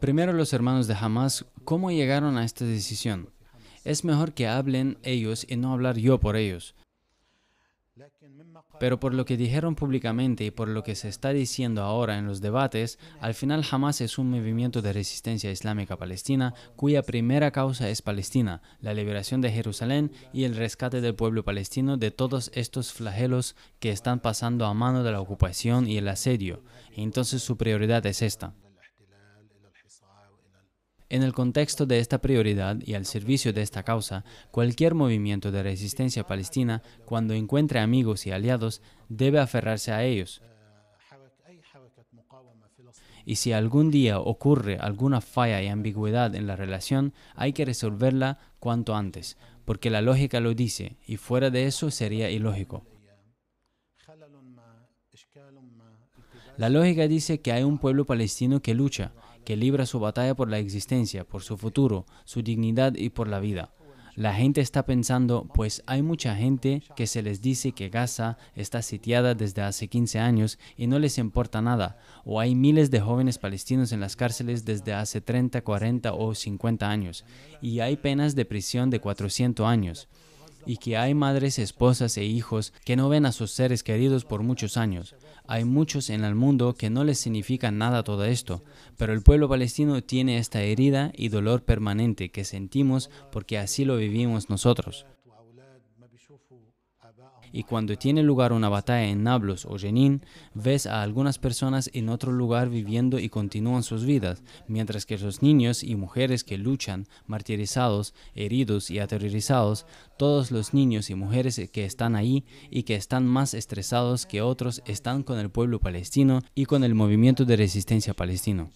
Primero los hermanos de Hamas, ¿cómo llegaron a esta decisión? Es mejor que hablen ellos y no hablar yo por ellos, pero por lo que dijeron públicamente y por lo que se está diciendo ahora en los debates, al final jamás es un movimiento de resistencia islámica palestina cuya primera causa es Palestina, la liberación de Jerusalén y el rescate del pueblo palestino de todos estos flagelos que están pasando a mano de la ocupación y el asedio. Entonces su prioridad es esta. En el contexto de esta prioridad y al servicio de esta causa, cualquier movimiento de resistencia palestina, cuando encuentre amigos y aliados, debe aferrarse a ellos. Y si algún día ocurre alguna falla y ambigüedad en la relación, hay que resolverla cuanto antes, porque la lógica lo dice, y fuera de eso sería ilógico. La lógica dice que hay un pueblo palestino que lucha, que libra su batalla por la existencia, por su futuro, su dignidad y por la vida. La gente está pensando, pues hay mucha gente que se les dice que Gaza está sitiada desde hace 15 años y no les importa nada, o hay miles de jóvenes palestinos en las cárceles desde hace 30, 40 o 50 años, y hay penas de prisión de 400 años y que hay madres, esposas e hijos que no ven a sus seres queridos por muchos años. Hay muchos en el mundo que no les significa nada todo esto, pero el pueblo palestino tiene esta herida y dolor permanente que sentimos porque así lo vivimos nosotros. Y cuando tiene lugar una batalla en Nablus o Jenin, ves a algunas personas en otro lugar viviendo y continúan sus vidas, mientras que los niños y mujeres que luchan, martirizados, heridos y aterrorizados, todos los niños y mujeres que están ahí y que están más estresados que otros están con el pueblo palestino y con el movimiento de resistencia palestino.